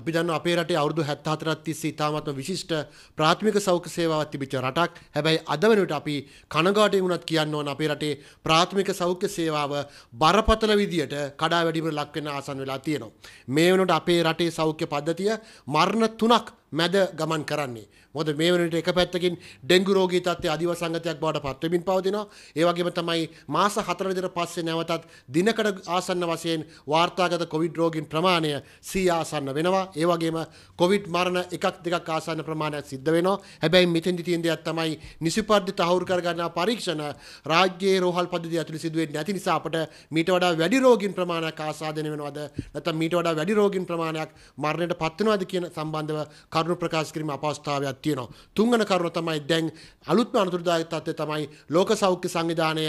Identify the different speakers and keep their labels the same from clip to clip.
Speaker 1: අපි දන්න අපේ රටේ අවුරුදු 74ක් තිස්සේ ඉතාමත්ම විශිෂ්ට ප්‍රාථමික සෞඛ්‍ය සේවාවක් තිබිච්ච රටක්. හැබැයි අද වෙනකොට අපි කනගාටුවෙන් වුණත් කියන්න ඕන අපේ රටේ ප්‍රාථමික සෞඛ්‍ය සේවාව බරපතල විදියට කඩාවැඩීමකට ලක් වෙන්න ආසන්න වෙලා තියෙනවා. මේ වෙනකොට අපේ රටේ සෞඛ්‍ය පද්ධතිය මරණ තුනක් මැද ගමන් කරන්නේ. මොද මේ වනට එක පැත්තකින් ඩෙංගු රෝගී තත්ත්වය අධිව සංගතයක් බවට පත්වමින් පවතිනවා. ඒ වගේම තමයි මාස 4 විතර පස්සේ නැවතත් දිනකට ආසන්න වශයෙන් වාර්තාගත කොවිඩ් රෝගීන් ප්‍රමාණය 100 ආසන්න වෙනවා. ඒ වගේම කොවිඩ් මරණ එකක් දෙකක් ආසන්න ප්‍රමාණයක් සිද්ධ වෙනවා. හැබැයි මෙතෙන්දි තියෙන දෙයක් තමයි නිසි පරිදි තහවුරු කරගන්නා පරීක්ෂණ රාජ්‍යයේ රෝහල් පද්ධතිය ඇතුළේ සිදු වෙන්නේ නැති නිසා අපට මීට වඩා වැඩි රෝගීන් ප්‍රමාණයක් ආසාදනය වෙනවද? නැත්නම් මීට වඩා වැඩි රෝගීන් ප්‍රමාණයක් මරණයට පත් වෙනවද කියන සම්බන්ධව කරුණු ප්‍රකාශ කිරීම අපවස්ථාවයක් තියෙනවා. තුන්වන කරුණ තමයි දැන් අලුත්ම අනතුරුදායක තත්ත්වය තමයි ලෝක සෞඛ්‍ය සංවිධානය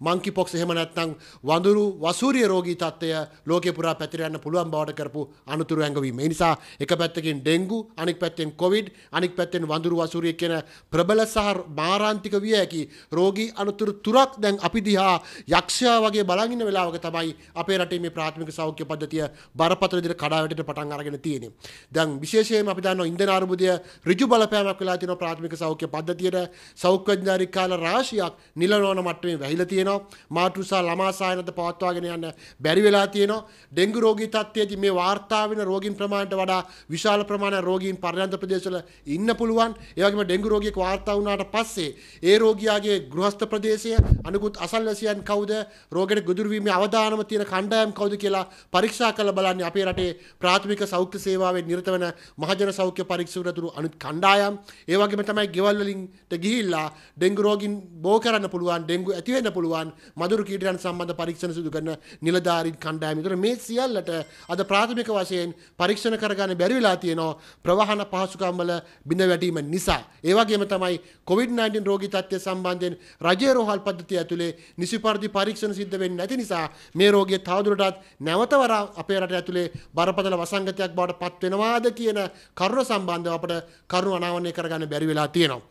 Speaker 1: මංකි පොක්ස් එහෙම නැත්නම් වඳුරු වසූරිය රෝගී තත්ත්වය ලෝකේ පුරා පැතිර යන්න පුළුවන් බවට කරපු අනතුරු ඇඟවීම. ඒ නිසා එක පැත්තකින් ඩෙන්ගු, අනෙක් පැත්තෙන් කොවිඩ්, අනෙක් පැත්තෙන් වඳුරු වසූරිය කියන ප්‍රබල සහ මාරාන්තික විය හැකි රෝගී අනතුරු තුනක් දැන් අපි දිහා යක්ෂයා වගේ බලන් ඉන්න වෙලාවක තමයි අපේ රටේ මේ ප්‍රාථමික සෞඛ්‍ය පද්ධතිය බරපතල විදිහට කඩාවැටෙන්න පටන් අරගෙන තියෙන්නේ. දැන් විශේෂයෙන්ම අපි දන්නවා ඉන්ධන අර්බුදය ඍජු බලපෑමක් වෙලා තියෙනවා ප්‍රාථමික සෞඛ්‍ය පද්ධතියට සෞඛ්‍යඥානිකාල රාශියක් නිලනෝන මට්ටමේ වැහිලා තියෙනවා මාතෘසා ළමා සායනත පවත්වාගෙන යන්න බැරි වෙලා තියෙනවා ඩෙන්ගු රෝගී තත්ත්වයේදී මේ වාර්තා වෙන රෝගීන් ප්‍රමාණයට වඩා විශාල ප්‍රමාණයක් රෝගීන් පරිණත ප්‍රදේශවල ඉන්න පුළුවන් ඒ වගේම ඩෙන්ගු රෝගියෙක් වාර්තා වුණාට පස්සේ ඒ රෝගියාගේ ගෘහස්ත ප්‍රදේශය අනිකුත් අසල්වැසියන් කවුද රෝගයට ගොදුරු වීමේ අවදානම තියෙන කණ්ඩායම් කවුද කියලා පරීක්ෂා කරලා බලන්නේ අපේ රටේ ප්‍රාථමික සෞඛ්‍ය සේවාවේ නිරත වන මහජන සෞඛ්‍ය සෞඛ්‍ය පරීක්ෂකවරතුරු අනිත් කණ්ඩායම් ඒ වගේම තමයි ගෙවල් වලින්ට ගිහිල්ලා ඩෙන්ගු රෝගීන් බෝ කරන්න පුළුවන් ඩෙන්ගු ඇති වෙන්න පුළුවන් මදුරු කීටයන් සම්බන්ධ පරීක්ෂණ සිදු කරන නිලධාරීන් කණ්ඩායම්. ඒතර මේ සියල්ලට අද ප්‍රාථමික වශයෙන් පරීක්ෂණ කරගන්න බැරි වෙලා තියෙනවා ප්‍රවාහන පහසුකම් වල බිඳ වැටීම නිසා. ඒ වගේම තමයි COVID-19 රෝගී තත්ත්වය සම්බන්ධයෙන් රජයේ රෝහල් පද්ධතිය ඇතුලේ නිසි පරිදි පරීක්ෂණ සිද්ධ වෙන්නේ නැති නිසා මේ රෝගය තවදුරටත් නැවත වර අපේ රට ඇතුලේ බරපතල වසංගතයක් බවට පත්වෙනවාද කියන කරුණ සම්බන්ධව අපට කරුණු අනාවරණය කරගන්න බැරි වෙලා තියෙනවා.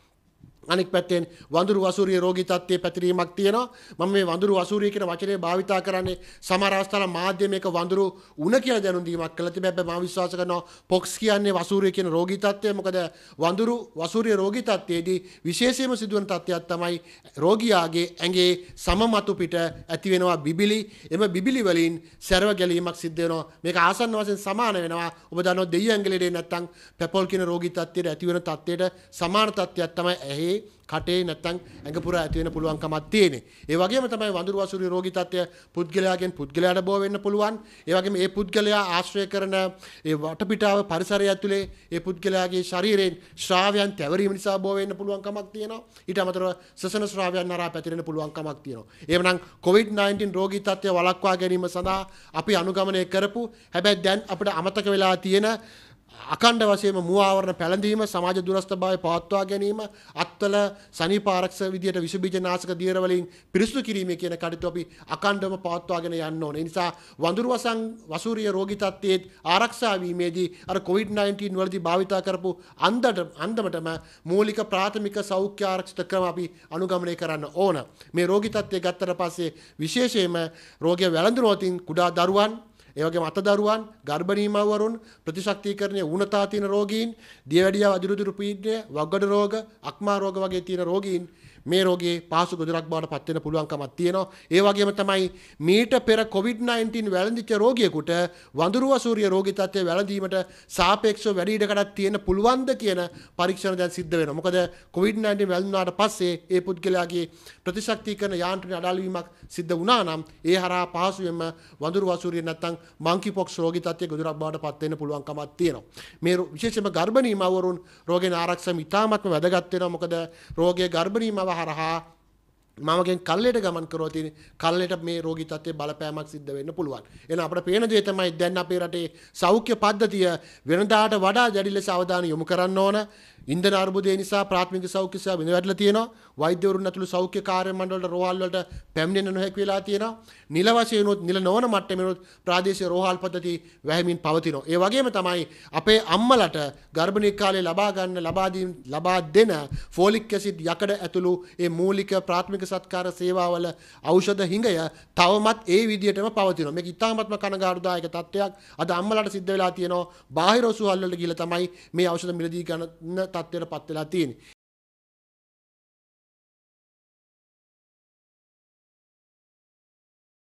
Speaker 1: අනෙක් පැත්තෙන් වඳුරු වසූරිය රෝගී තත්ත්වයේ පැතිරීමක් තියෙනවා. මම මේ වඳුරු වසූරිය කියන වචනේ භාවිතා කරන්නේ සමහර අවස්ථාවල මාධ්‍ය මේක වඳුරු උණ කියලා දැනුම් දීමක් කළා තිබේ. හැබැයි මම විශ්වාස කරනවා පොක්ස් කියන්නේ වසූරිය කියන රෝගී තත්ත්වය. මොකද වඳුරු වසූරිය රෝගී තත්ත්වයේදී විශේෂයෙන්ම සිදුවන තත්ත්වයක් තමයි රෝගියාගේ ඇඟේ සමමතු පිට ඇති වෙනවා බිබිලි. එම බිබිලි වලින් සැරව ගැලීමක් සිද්ධ වෙනවා. මේක ආසන්න වශයෙන් සමාන වෙනවා. ඔබ දන්නවා දෙයියන් ඇඟලෙඩේ නැත්තම් පැපොල් කියන රෝගී තත්ත්වයට ඇති වෙන තත්ත්වයට සමාන තත්ත්වයක් තමයි ඇහි අපේ කටේ නැත්තම් ඇඟ පුරා ඇති වෙන්න පුළුවන්කමක් තියෙන්නේ. ඒ වගේම තමයි වඳුරු වසුරු රෝගී තත්ත්වය පුද්ගලයාගෙන් පුද්ගලයාට බෝ වෙන්න පුළුවන්. ඒ වගේම ඒ පුද්ගලයා ආශ්‍රය කරන ඒ වටපිටාව පරිසරය ඇතුලේ ඒ පුද්ගලයාගේ ශරීරයෙන් ශ්‍රාවයන් තැවරීම නිසා බෝ වෙන්න පුළුවන්කමක් තියෙනවා. ඊට අමතරව සසන ශ්‍රාවයන් හරහා පැතිරෙන්න පුළුවන්කමක් තියෙනවා. එහෙමනම් COVID-19 රෝගී තත්ත්වය වළක්වා ගැනීම සඳහා අපි අනුගමනය කරපු හැබැයි දැන් අපිට අමතක වෙලා තියෙන අකණ්ඩ වශයෙන්ම මුව ආවරණ පැළඳීම සමාජ දුරස්ථභාවය පවත්වා ගැනීම අත්වල සනීප ආරක්ෂක විදියට විස බීජ නාශක දියර වලින් පිරිසුදු කිරීම කියන කටයුතු අපි අකණ්ඩවම පවත්වාගෙන යන්න ඕනේ. ඒ නිසා වඳුරු වසන් වසූරිය රෝගී තත්ත්වයේ ආරක්ෂා වීමේදී අර COVID-19 වලදී භාවිතා කරපු අන්දට අන්දමටම මූලික ප්‍රාථමික සෞඛ්‍ය ආරක්ෂිත ක්‍රම අපි අනුගමනය කරන්න ඕන. මේ රෝගී තත්ත්වය ගත්තට පස්සේ විශේෂයෙන්ම රෝගය වැළඳුනොතින් කුඩා දරුවන් ඒවගේ මතදරුවන් ගර්භනීමවරුන් ප්‍රතිශක්තිකරණය වුණතා තියෙන රෝගීන් දියවැඩියා වදුරුදුරු පීඩය වග්ගඩ රෝග අක්මා රෝග වගේ තියෙන රෝගීන් මේ රෝගේ පාසු ගොදුරක් බවට පත් වෙන්න පුළුවන්කමක් තියෙනවා. ඒ වගේම තමයි මීට පෙර COVID-19 වැළඳිච්ච රෝගියෙකුට වඳුරුව සූර්ය රෝගී තත්ත්වය වැළඳීමට සාපේක්ෂව වැඩි ඉඩකඩක් තියෙන පුළුවන්ද කියන පරීක්ෂණ දැන් සිද්ධ වෙනවා. මොකද COVID-19 වැළඳුනාට පස්සේ ඒ පුද්ගලයාගේ ප්‍රතිශක්තිකරණ යාන්ත්‍රණ අඩාල වීමක් සිද්ධ වුණා නම් ඒ හරහා පහසුවෙන්ම වඳුරුව සූර්ය නැත්තම් මංකිපොක්ස් රෝගී තත්ත්වය ගොදුරක් බවට පත් වෙන්න පුළුවන්කමක් තියෙනවා. මේ විශේෂයෙන්ම ගර්භණීමවරුන් රෝගේ ආරක්ෂාව ඉතාමත්ම වැදගත් වෙනවා. මොකද රෝගයේ ගර්භණීමව රටාව හරහා මමගෙන් කල්ලෙට ගමන් කරොත් කල්ලෙට මේ රෝගී තත්ත්වයේ බලපෑමක් සිද්ධ වෙන්න පුළුවන්. එහෙනම් අපිට පේන දේ තමයි දැන් අපේ රටේ සෞඛ්‍ය පද්ධතිය වෙනදාට වඩා දැඩි ලෙස අවධානය යොමු කරන්න ඕන. ඉන්ධන අර්බුදය නිසා ප්‍රාථමික සෞඛ්‍ය සේවා බිඳ වැටලා තියෙනවා. වෛද්‍යවරුන් ඇතුළු සෞඛ්‍ය කාර්ය මණ්ඩලවල රෝහල් වලට පැමිණෙන්න නොහැකි වෙලා තියෙනවා. නිල වශයෙන් උත් නිල නොවන මට්ටමේනොත් ප්‍රාදේශීය රෝහල් පද්ධති වැහිමින් පවතිනවා. ඒ වගේම තමයි අපේ අම්මලට ගර්භණී කාලේ ලබා ගන්න ලබා දීම් ලබා දෙන ෆෝලික් ඇසිඩ් යකඩ ඇතුළු ඒ මූලික ප්‍රාථමික සත්කාර සේවාවල ඖෂධ හිඟය තවමත් ඒ විදිහටම පවතිනවා. මේක ඉතාමත්ම කනගාටුදායක තත්ත්වයක්. අද අම්මලට සිද්ධ වෙලා තියෙනවා. බාහිර ඔසුහල් වලට ගිහිල්ලා තමයි මේ ඖෂධ මිලදී ගන්න තත්ත්වයට පත් වෙලා තියෙන්නේ.